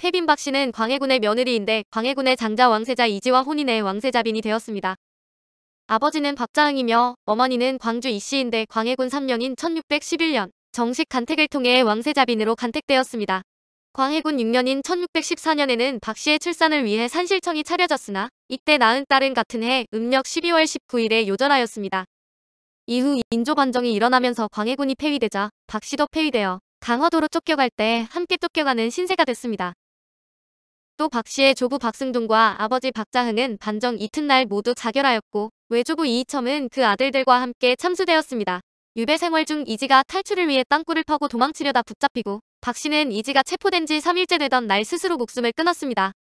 태빈 박 씨는 광해군의 며느리인데 광해군의 장자 왕세자 이지와 혼인해 왕세자빈이 되었습니다. 아버지는 박자응이며 어머니는 광주 이씨인데 광해군 3년인 1611년 정식 간택을 통해 왕세자빈으로 간택되었습니다. 광해군 6년인 1614년에는 박 씨의 출산을 위해 산실청이 차려졌으나 이때 낳은 딸은 같은 해 음력 12월 19일에 요절하였습니다. 이후 인조반정이 일어나면서 광해군이 폐위되자 박 씨도 폐위되어 강화도로 쫓겨갈 때 함께 쫓겨가는 신세가 됐습니다. 또 박씨의 조부 박승동과 아버지 박자흥은 반정 이튿날 모두 자결하였고 외조부 이이첨은 그 아들들과 함께 참수되었습니다. 유배 생활 중 이지가 탈출을 위해 땅굴을 파고 도망치려다 붙잡히고 박씨는 이지가 체포된 지 3일째 되던 날 스스로 목숨을 끊었습니다.